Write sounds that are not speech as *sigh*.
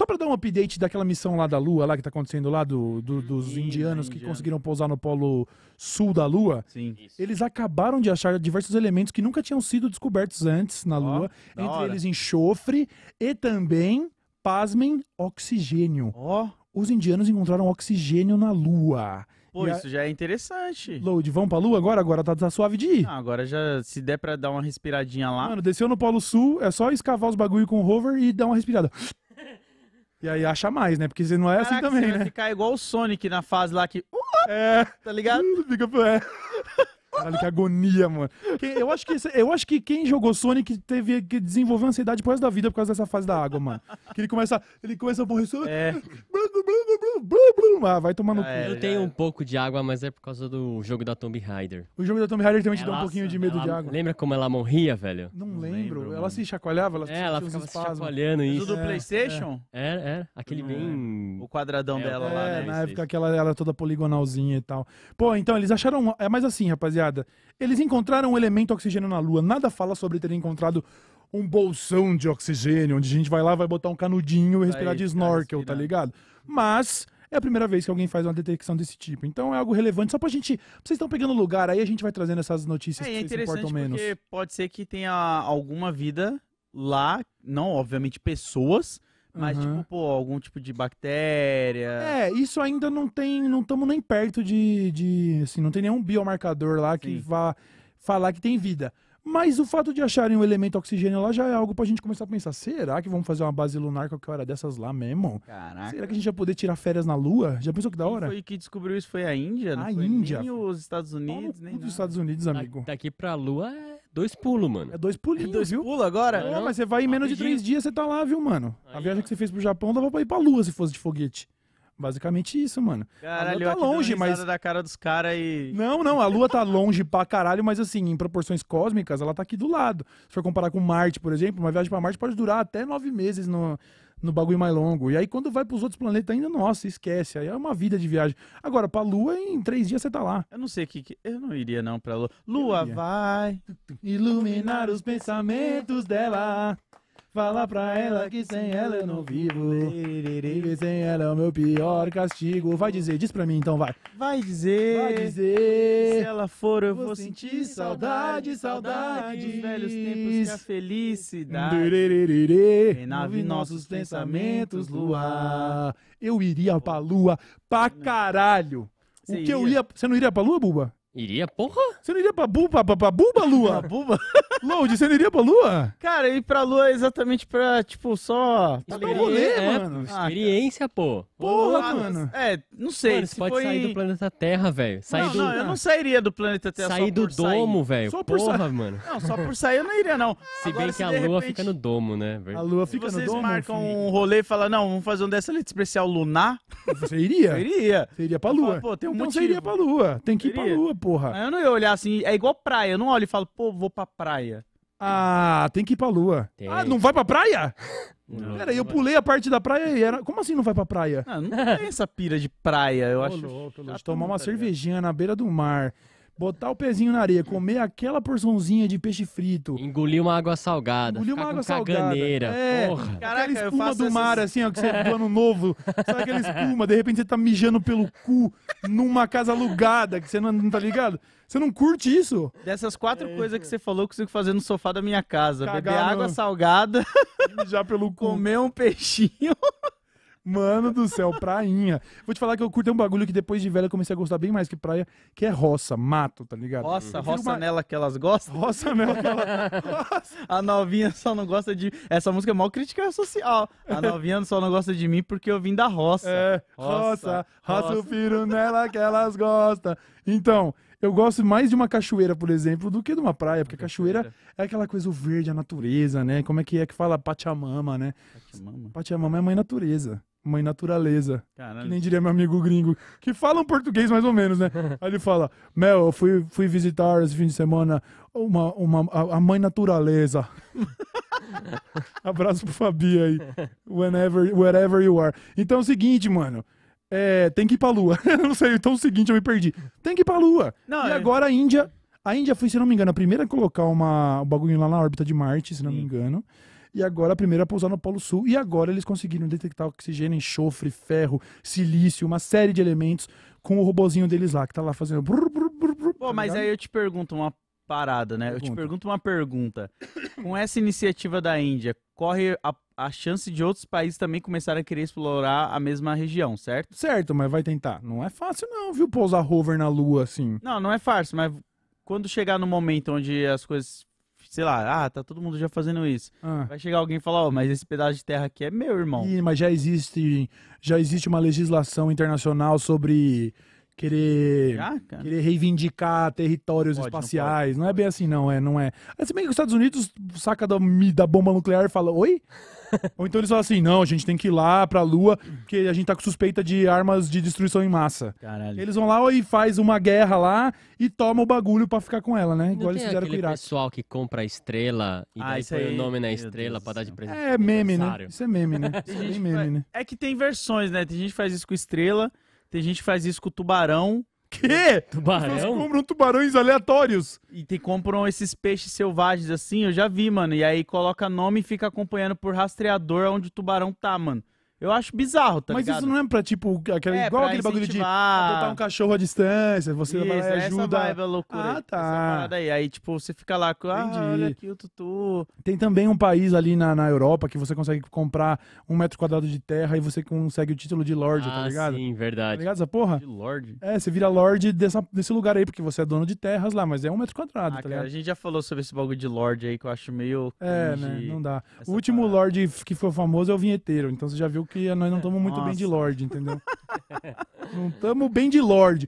Só para dar um update daquela missão lá da Lua, lá que tá acontecendo lá do, do hum, dos Sim, indianos que conseguiram pousar no polo sul da Lua. Sim. Isso. Eles acabaram de achar diversos elementos que nunca tinham sido descobertos antes na Lua, oh, entre eles enxofre e também, pasmem, oxigênio. Ó. Oh. Os indianos encontraram oxigênio na Lua. Pô, e isso a... já é interessante. Load, vamos pra lua agora? Agora tá, tá suave de ir. Ah, agora já, se der pra dar uma respiradinha lá. Mano, desceu no Polo Sul, é só escavar os bagulho com o rover e dar uma respirada. E aí acha mais, né? Porque você não é assim Caraca, assim também, você né? Vai ficar igual o Sonic na fase lá que. é. Tá ligado? *laughs* Fica, é. Caralho, que agonia, mano. Quem, eu, acho que, eu acho que quem jogou Sonic teve que desenvolver ansiedade por resto da vida por causa dessa fase da água, mano. Que ele começa, ele começa a morrer É. Ah, vai tomar no é, cu. É, eu tenho um pouco de água, mas é por causa do jogo da Tomb Raider. O jogo da Tomb Raider também te ela, dá um pouquinho de medo ela, de água. Lembra como ela morria, velho? Não, Não lembro. lembro. Ela se chacoalhava, ela, é, ela ficava se chacoalhando é isso. Do é, PlayStation? É, é. é. Aquele bem. O quadradão dela lá, né? Na época que ela era toda poligonalzinha e tal. Pô, então eles acharam. É mais assim, rapaziada eles encontraram um elemento oxigênio na Lua. Nada fala sobre ter encontrado um bolsão de oxigênio, onde a gente vai lá, vai botar um canudinho e respirar de snorkel, tá ligado? Mas é a primeira vez que alguém faz uma detecção desse tipo. Então é algo relevante só pra gente. Vocês estão pegando lugar, aí a gente vai trazendo essas notícias é, é que vocês importante importam menos. Porque pode ser que tenha alguma vida lá, não, obviamente, pessoas, mas, uhum. tipo, pô, algum tipo de bactéria. É, isso ainda não tem. Não estamos nem perto de, de. Assim, não tem nenhum biomarcador lá que Sim. vá falar que tem vida. Mas o fato de acharem o elemento oxigênio lá já é algo pra gente começar a pensar. Será que vamos fazer uma base lunar qualquer hora dessas lá mesmo? Caraca. Será que a gente vai poder tirar férias na Lua? Já pensou que da hora? foi que descobriu isso foi a Índia, não a Índia. nem os Estados Unidos, Como nem. Os Estados Unidos, amigo. Daqui pra Lua é Dois pulos, mano. É dois pulinhos, é dois viu? pulos agora? É, não, mas você vai em menos de três dias, você tá lá, viu, mano? Aí, a viagem ó. que você fez pro Japão dava pra ir pra lua se fosse de foguete. Basicamente isso, mano. Caralho, a lua tá longe, mas da cara dos caras e Não, não, a lua tá longe pra caralho, mas assim, em proporções cósmicas, ela tá aqui do lado. Se for comparar com Marte, por exemplo, uma viagem para Marte pode durar até nove meses no no bagulho mais longo. E aí quando vai pros outros planetas ainda, nossa, esquece. Aí é uma vida de viagem. Agora, pra Lua, em três dias você tá lá. Eu não sei o que, que. Eu não iria não pra Lua. Lua vai iluminar os pensamentos dela. Fala pra ela que sem ela eu não vivo. E sem ela é o meu pior castigo. Vai dizer, diz pra mim então, vai. Vai dizer. Vai dizer. Se ela for, eu vou, vou sentir saudade, saudade. Dos velhos tempos que a felicidade. Renave nossos pensamentos, lua. Eu iria pra lua pra caralho. Você o que iria? eu ia. Você não iria pra lua, Buba? Iria, porra? Você não iria pra Buba, pra, pra Buba Lua? *laughs* Buba? Load, você não iria pra Lua? Cara, ir pra Lua é exatamente pra, tipo, só... Tá pra é rolê, é, mano. Ah, experiência, pô. Porra, ah, mano. É, não sei. Mano, se pode foi... sair do planeta Terra, velho. Não, do... não, eu não ah. sairia do planeta Terra sair do domo, velho. Só por porra, mano. Não, só por sair eu não iria, não. Se Agora, bem se que a Lua repente... fica no domo, né? A Lua fica no domo. Vocês marcam filho. um rolê e falam, não, vamos fazer um dessa ali especial lunar. Você iria? Eu iria. Você iria pra Lua. pô, tem um então você iria pra Lua. Tem que ir pra Lua, porra. Eu não ia olhar assim, é igual praia. Eu não olho e falo, pô, vou pra praia. Ah, tem que ir pra lua. Tem. Ah, não vai pra praia? Não, Pera, eu pulei a parte da praia e era. Como assim não vai pra praia? Não, não tem essa pira de praia, eu acho. Louco, louco. Tá tomar uma tá cervejinha na beira do mar, botar o pezinho na areia, comer aquela porçãozinha de peixe frito. Engolir uma água salgada. Engolir uma água salgada. Caganeira. É, porra. Caraca, aquela espuma do essas... mar, assim, ó, que você é do ano novo. Sabe aquela espuma? De repente você tá mijando pelo cu numa casa alugada, que você não, não tá ligado? Você não curte isso? Dessas quatro é, coisas que você falou, eu consigo fazer no sofá da minha casa: Cagar beber água salgada, *laughs* mijar pelo cu. comer um peixinho. *laughs* Mano do céu, prainha. Vou te falar que eu curtei um bagulho que depois de velho eu comecei a gostar bem mais que praia, que é roça, mato, tá ligado? Roça, roça uma... nela que elas gostam? Roça nela que elas *laughs* A novinha só não gosta de. Essa música é mal crítica social. A novinha só não gosta de mim porque eu vim da roça. É, roça, roça, roça. roça o filho nela que elas gostam. Então, eu gosto mais de uma cachoeira, por exemplo, do que de uma praia, porque a cachoeira, cachoeira é aquela coisa, o verde, a natureza, né? Como é que é que fala Pachamama, né? Pachamama. Pachamama é mãe natureza. Mãe natureza. Caralho. Que nem diria meu amigo gringo. Que fala um português mais ou menos, né? *laughs* Aí ele fala: Mel, eu fui, fui visitar esse fim de semana uma, uma, a, a mãe natureza. *laughs* Abraço pro Fabi aí. Whenever, wherever you are. Então é o seguinte, mano é, tem que ir pra lua. eu *laughs* não sei, então é o seguinte, eu me perdi. Tem que ir pra lua. Não, e é... agora a Índia. A Índia foi, se não me engano, a primeira a colocar uma, um bagulho lá na órbita de Marte, se não Sim. me engano. E agora a primeira a pousar no Polo Sul. E agora eles conseguiram detectar oxigênio, enxofre, ferro, silício, uma série de elementos com o robozinho deles lá, que tá lá fazendo. Brrr, brrr, brrr, Pô, tá mas ligado? aí eu te pergunto uma parada, né? Pergunta. Eu te pergunto uma pergunta. Com essa iniciativa da Índia, corre a, a, chance de outros países também começarem a querer explorar a mesma região, certo? Certo, mas vai tentar. Não é fácil não, viu, pousar rover na lua assim. Não, não é fácil, mas quando chegar no momento onde as coisas sei lá, ah, tá todo mundo já fazendo isso. Ah. Vai chegar alguém e falar, ó, oh, mas esse pedaço de terra aqui é meu, irmão. Ih, mas já existe, já existe uma legislação internacional sobre querer, Já, ah, querer reivindicar territórios pode, espaciais. Não, não, é bem assim, não, é, não é. é. Se bem que os Estados Unidos saca da, da bomba nuclear e fala, oi? *laughs* Ou então eles falam assim, não, a gente tem que ir lá pra Lua, porque a gente tá com suspeita de armas de destruição em massa. Caralho. Eles vão lá e faz uma guerra lá e toma o bagulho pra ficar com ela, né? Não Igual eles fizeram com o Iraque. pessoal que compra a estrela e ah, daí põe aí, o nome na estrela Deus pra dar de presente. É meme, né? Isso é meme, né? Isso é meme, né? É que tem versões, né? Tem gente que faz isso com estrela... Tem gente que faz isso com o tubarão. Quê? Né? Tubarão? Eles compram tubarões aleatórios. E tem, compram esses peixes selvagens assim, eu já vi, mano. E aí coloca nome e fica acompanhando por rastreador onde o tubarão tá, mano. Eu acho bizarro, tá Mas ligado? isso não é pra, tipo, aquele É, igual pra aquele bagulho de incentivar. adotar um cachorro à distância, você vai lá e essa vibe é loucura. Ah, tá. Essa aí. Aí, tipo, você fica lá com, ah, olha aqui o tutu. Tem também um país ali na, na Europa que você consegue comprar um metro quadrado de terra e você consegue o título de Lorde, tá ah, ligado? Sim, Tá verdade. ligado essa porra? De Lorde. É, você vira Lorde dessa, desse lugar aí, porque você é dono de terras lá, mas é um metro quadrado, Ah, tá cara, a gente já falou sobre esse bagulho de Lorde aí que eu acho meio. É, né? Não dá. O último parada. Lorde que foi famoso é o vinheteiro, então você já viu que nós não estamos é, muito Nossa. *laughs* bem de Lorde, entendeu? não estamos bem de Lorde.